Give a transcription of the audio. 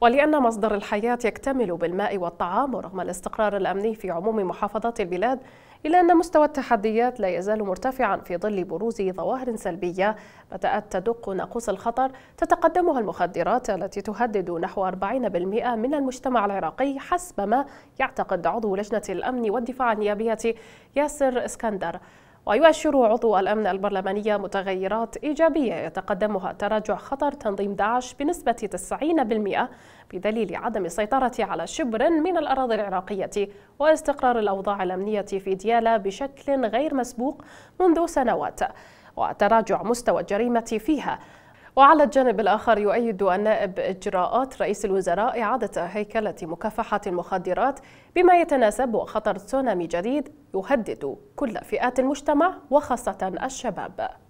ولأن مصدر الحياة يكتمل بالماء والطعام رغم الاستقرار الأمني في عموم محافظات البلاد إلا أن مستوى التحديات لا يزال مرتفعا في ظل بروز ظواهر سلبية بدأت تدق ناقوس الخطر تتقدمها المخدرات التي تهدد نحو 40% من المجتمع العراقي حسب ما يعتقد عضو لجنة الأمن والدفاع النيابية ياسر اسكندر ويؤشر عضو الأمن البرلمانية متغيرات إيجابية يتقدمها تراجع خطر تنظيم داعش بنسبة 90% بدليل عدم السيطرة على شبر من الأراضي العراقية واستقرار الأوضاع الأمنية في ديالا بشكل غير مسبوق منذ سنوات وتراجع مستوى الجريمة فيها وعلى الجانب الآخر يؤيد النائب إجراءات رئيس الوزراء إعادة هيكلة مكافحة المخدرات بما يتناسب وخطر تسونامي جديد يهدد كل فئات المجتمع وخاصة الشباب